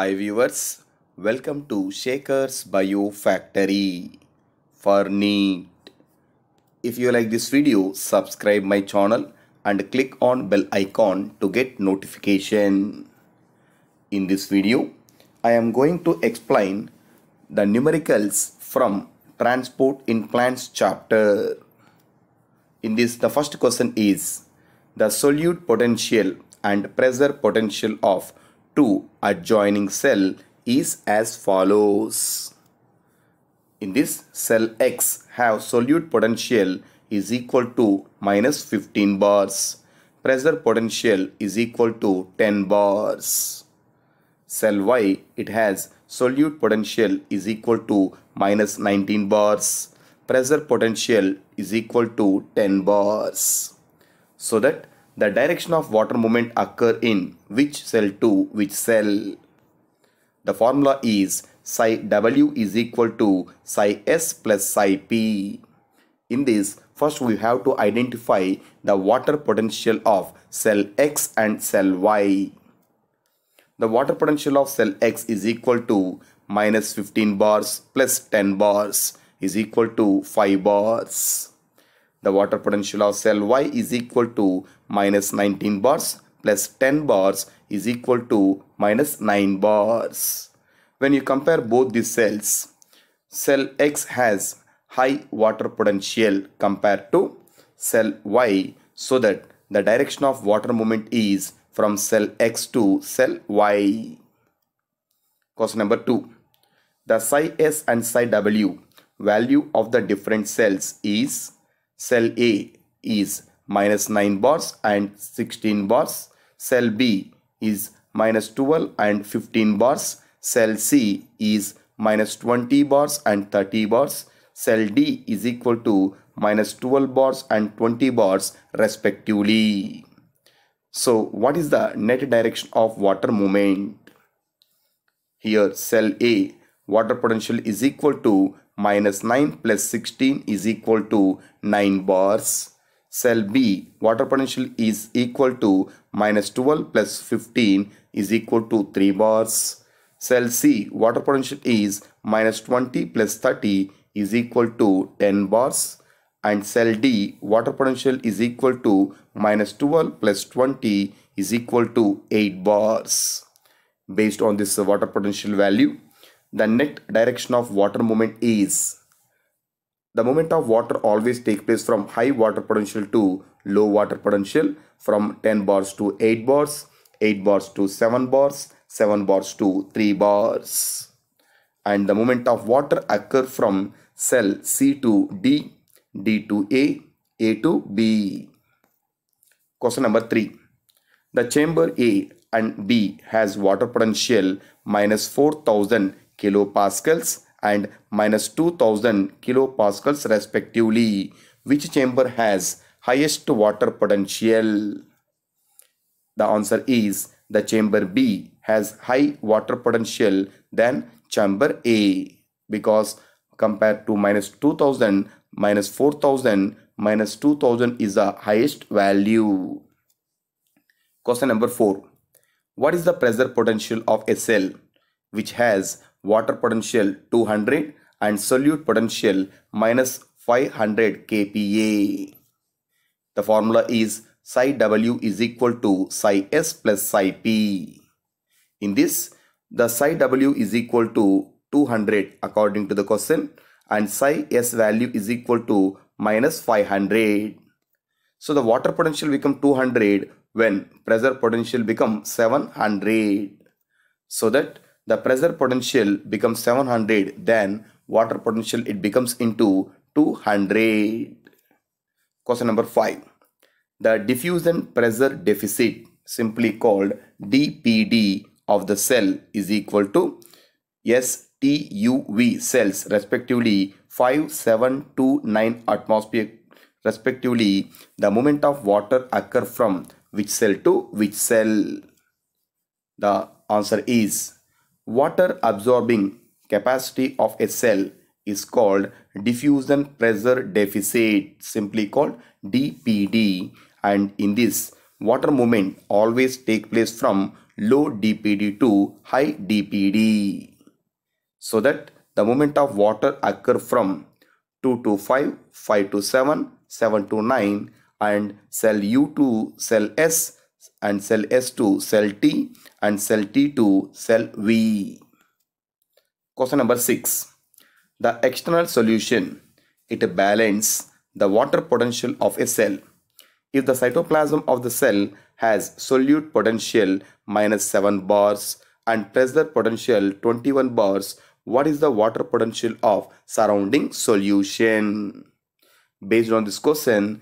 Hi viewers, welcome to Shaker's Bio Factory for need. If you like this video, subscribe my channel and click on bell icon to get notification. In this video, I am going to explain the numericals from transport in plants chapter. In this, the first question is the solute potential and pressure potential of to adjoining cell is as follows. In this cell X have solute potential is equal to minus 15 bars. Pressure potential is equal to 10 bars. Cell Y it has solute potential is equal to minus 19 bars. Pressure potential is equal to 10 bars. So that the direction of water movement occur in which cell to which cell. The formula is psi W is equal to psi S plus psi P. In this, first we have to identify the water potential of cell X and cell Y. The water potential of cell X is equal to minus 15 bars plus 10 bars is equal to 5 bars the water potential of cell Y is equal to minus 19 bars plus 10 bars is equal to minus 9 bars. When you compare both these cells, cell X has high water potential compared to cell Y so that the direction of water movement is from cell X to cell Y. Question number 2. The psi S and psi W value of the different cells is Cell A is minus 9 bars and 16 bars. Cell B is minus 12 and 15 bars. Cell C is minus 20 bars and 30 bars. Cell D is equal to minus 12 bars and 20 bars respectively. So what is the net direction of water movement? Here cell A water potential is equal to minus 9 plus 16 is equal to 9 bars. Cell B, water potential is equal to minus 12 plus 15 is equal to 3 bars. Cell C, water potential is minus 20 plus 30 is equal to 10 bars. And cell D, water potential is equal to minus 12 plus 20 is equal to 8 bars. Based on this water potential value, the net direction of water movement is the movement of water always take place from high water potential to low water potential from 10 bars to 8 bars 8 bars to 7 bars 7 bars to 3 bars and the movement of water occur from cell C to D D to A A to B question number 3 the chamber A and B has water potential minus 4000 kilopascals and minus 2000 kilopascals respectively. Which chamber has highest water potential? The answer is the chamber B has high water potential than chamber A because compared to minus 2000, minus 4000, minus 2000 is the highest value. Question number 4. What is the pressure potential of a cell which has water potential 200 and solute potential minus 500 kPa. The formula is psi W is equal to psi S plus psi P. In this, the psi W is equal to 200 according to the question and psi S value is equal to minus 500. So the water potential become 200 when pressure potential become 700. So that the pressure potential becomes 700 then water potential it becomes into 200 question number 5 the diffusion pressure deficit simply called dpd of the cell is equal to stuv cells respectively 5729 atmosphere respectively the movement of water occur from which cell to which cell the answer is Water absorbing capacity of a cell is called diffusion pressure deficit simply called DPD and in this water movement always take place from low DPD to high DPD so that the movement of water occur from 2 to 5, 5 to 7, 7 to 9 and cell U to cell S and cell S to cell T and cell T2 cell V. Question number 6. The external solution, it balance the water potential of a cell. If the cytoplasm of the cell has solute potential minus 7 bars and pressure potential 21 bars, what is the water potential of surrounding solution? Based on this question,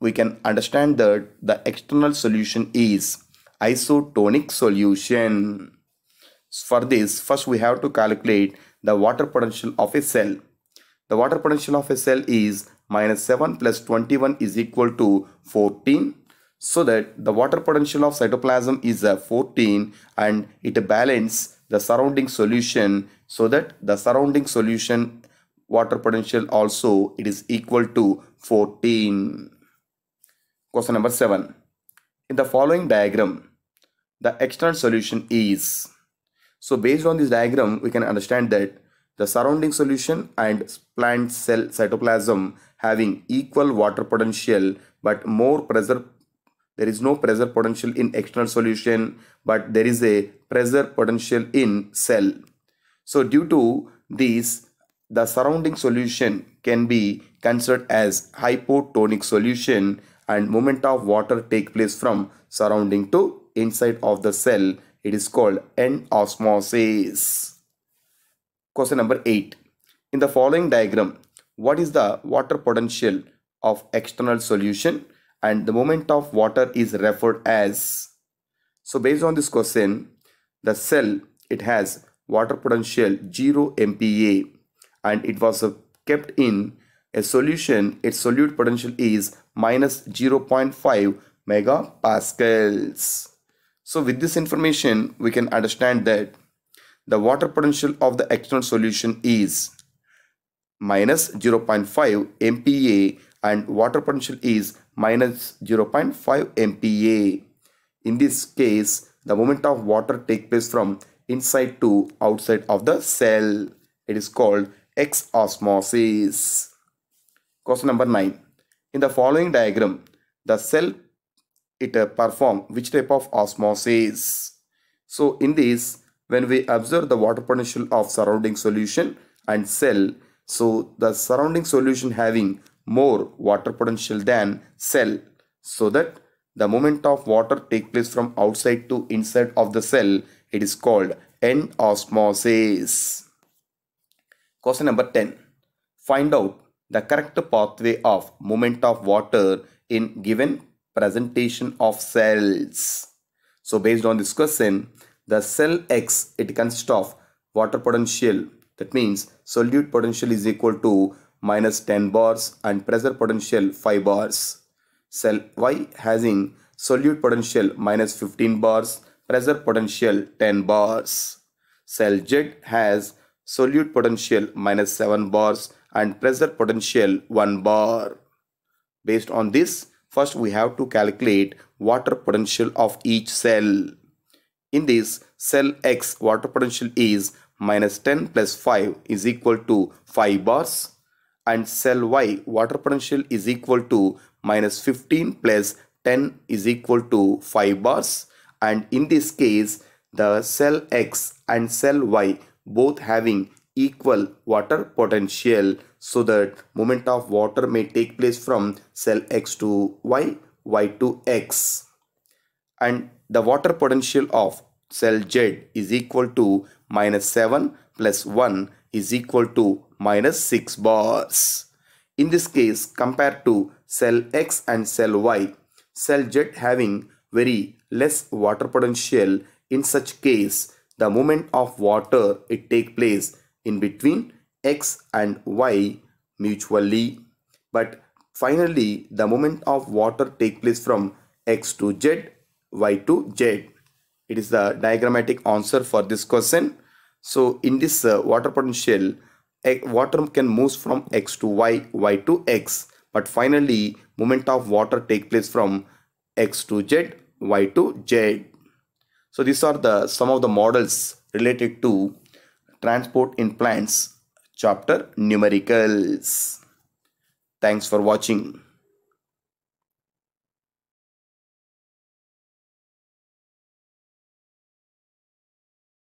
we can understand that the external solution is isotonic solution. For this, first we have to calculate the water potential of a cell. The water potential of a cell is minus 7 plus 21 is equal to 14. So that the water potential of cytoplasm is uh, 14 and it balance the surrounding solution so that the surrounding solution water potential also it is equal to 14. Question number 7. In the following diagram, the external solution is. So based on this diagram, we can understand that the surrounding solution and plant cell cytoplasm having equal water potential but more pressure there is no pressure potential in external solution but there is a pressure potential in cell so due to this the surrounding solution can be considered as hypotonic solution and movement of water take place from surrounding to inside of the cell it is called end osmosis question number 8 in the following diagram what is the water potential of external solution and the moment of water is referred as so based on this question the cell it has water potential 0 MPa and it was kept in a solution its solute potential is minus 0.5 megapascals so with this information, we can understand that the water potential of the external solution is minus 0.5 MPa and water potential is minus 0.5 MPa. In this case, the movement of water take place from inside to outside of the cell. It is called X osmosis. Question number 9. In the following diagram, the cell it uh, perform which type of osmosis so in this when we observe the water potential of surrounding solution and cell so the surrounding solution having more water potential than cell so that the movement of water take place from outside to inside of the cell it is called end osmosis question number 10 find out the correct pathway of movement of water in given presentation of cells. So based on this question, the cell X, it consists of water potential. That means solute potential is equal to minus 10 bars and pressure potential 5 bars. Cell Y having solute potential minus 15 bars, pressure potential 10 bars. Cell Z has solute potential minus 7 bars and pressure potential 1 bar. Based on this, First, we have to calculate water potential of each cell. In this, cell X water potential is minus 10 plus 5 is equal to 5 bars and cell Y water potential is equal to minus 15 plus 10 is equal to 5 bars and in this case the cell X and cell Y both having equal water potential so that movement of water may take place from cell X to Y, Y to X. And the water potential of cell Z is equal to minus 7 plus 1 is equal to minus 6 bars. In this case, compared to cell X and cell Y, cell Z having very less water potential, in such case, the movement of water it take place in between x and y mutually but finally the movement of water take place from x to z y to z it is the diagrammatic answer for this question so in this uh, water potential eh, water can move from x to y y to x but finally movement of water take place from x to z y to z so these are the some of the models related to transport in plants chapter numericals. Thanks for watching.